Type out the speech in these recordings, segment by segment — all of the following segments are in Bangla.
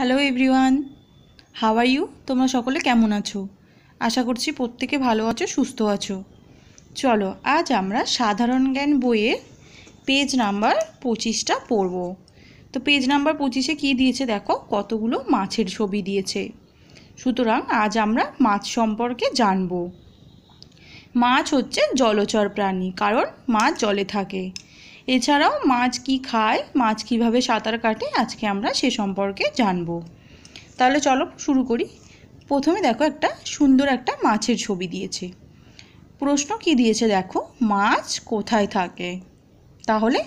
Hello everyone how are you তোমরা সকলে কেমন আছো আশা করছি প্রত্যেকে ভালো আছো সুস্থ আছো চলো আজ আমরা সাধারণ জ্ঞান বইয়ে পেজ নাম্বার পঁচিশটা পড়ব তো পেজ নাম্বার পঁচিশে কি দিয়েছে দেখো কতগুলো মাছের ছবি দিয়েছে সুতরাং আজ আমরা মাছ সম্পর্কে জানব মাছ হচ্ছে জলচর প্রাণী কারণ মাছ জলে থাকে এছাড়াও মাছ কি খায় মাছ কিভাবে সাঁতার কাটে আজকে আমরা সে সম্পর্কে জানব তাহলে চলো শুরু করি প্রথমে দেখো একটা সুন্দর একটা মাছের ছবি দিয়েছে প্রশ্ন কি দিয়েছে দেখো মাছ কোথায় থাকে তাহলে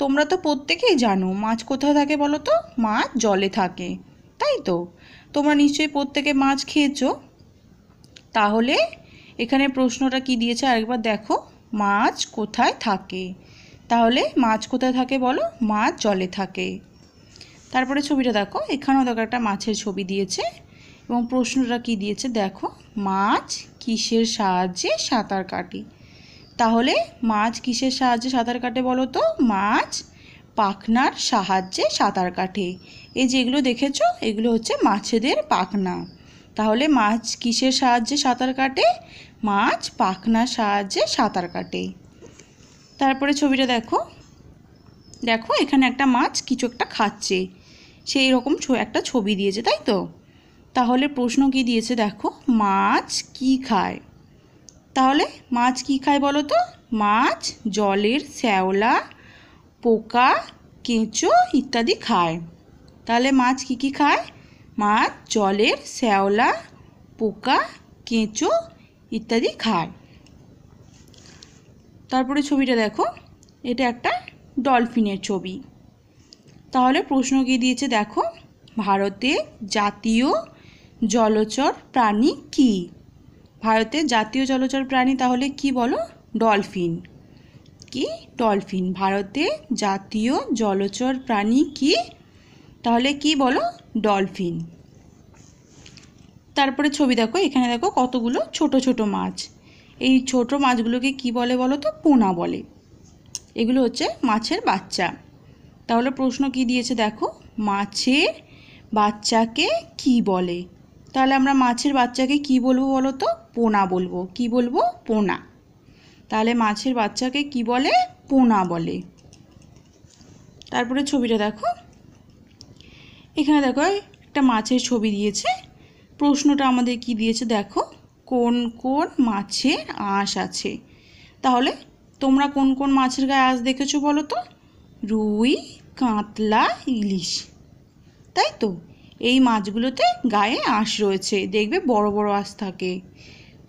তোমরা তো প্রত্যেকেই জানো মাছ কোথায় থাকে বলো তো মাছ জলে থাকে তাই তো তোমরা নিশ্চয়ই প্রত্যেকে মাছ খেয়েছো তাহলে এখানে প্রশ্নটা কি দিয়েছে আরেকবার দেখো মাছ কোথায় থাকে তাহলে মাছ কোথায় থাকে বলো মাছ জলে থাকে তারপরে ছবিটা দেখো এখানেও দেখো একটা মাছের ছবি দিয়েছে এবং প্রশ্নটা কি দিয়েছে দেখো মাছ কিসের সাহায্যে সাঁতার কাটে তাহলে মাছ কিসের সাহায্যে সাঁতার কাটে বলো তো মাছ পাখনার সাহায্যে সাঁতার কাটে এই যেগুলো দেখেছো এগুলো হচ্ছে মাছেদের পাখনা তাহলে মাছ কিসের সাহায্যে সাঁতার কাটে মাছ পাখনার সাহায্যে সাঁতার কাটে তারপরে ছবিটা দেখো দেখো এখানে একটা মাছ কিছু একটা খাচ্ছে সেই রকম একটা ছবি দিয়েছে তাই তো তাহলে প্রশ্ন কি দিয়েছে দেখো মাছ কি খায় তাহলে মাছ কি খায় বলো তো মাছ জলের শ্যাওলা পোকা কেঁচো ইত্যাদি খায় তাহলে মাছ কি কি খায় মাছ জলের শ্যাওলা পোকা কেঁচো ইত্যাদি খায় তারপরে ছবিটা দেখো এটা একটা ডলফিনের ছবি তাহলে প্রশ্ন কি দিয়েছে দেখো ভারতে জাতীয় জলচর প্রাণী কি ভারতে জাতীয় জলচর প্রাণী তাহলে কি বলো ডলফিন কি ডলফিন ভারতে জাতীয় জলচর প্রাণী কি তাহলে কি বলো ডলফিন তারপরে ছবি দেখো এখানে দেখো কতগুলো ছোট ছোট মাছ এই ছোট মাছগুলোকে কি বলে বলো তো পোনা বলে এগুলো হচ্ছে মাছের বাচ্চা তাহলে প্রশ্ন কি দিয়েছে দেখো মাছের বাচ্চাকে কি বলে তাহলে আমরা মাছের বাচ্চাকে কি বলবো বলো তো পোনা বলবো কি বলবো পোনা তাহলে মাছের বাচ্চাকে কি বলে পোনা বলে তারপরে ছবিটা দেখো এখানে দেখো একটা মাছের ছবি দিয়েছে প্রশ্নটা আমাদের কি দিয়েছে দেখো কোন কোন মাছে আঁশ আছে তাহলে তোমরা কোন কোন মাছের গায়ে আঁশ দেখেছো বলো তো রুই কাতলা ইলিশ তাই তো এই মাছগুলোতে গায়ে আঁশ রয়েছে দেখবে বড় বড় আঁশ থাকে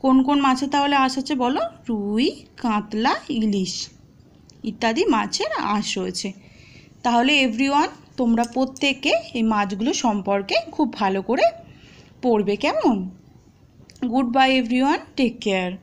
কোন কোন মাছে তাহলে আঁশ আছে বলো রুই কাতলা ইলিশ ইত্যাদি মাছের আঁশ রয়েছে তাহলে এভরিওয়ান তোমরা প্রত্যেকে এই মাছগুলো সম্পর্কে খুব ভালো করে পড়বে কেমন Goodbye everyone. Take care.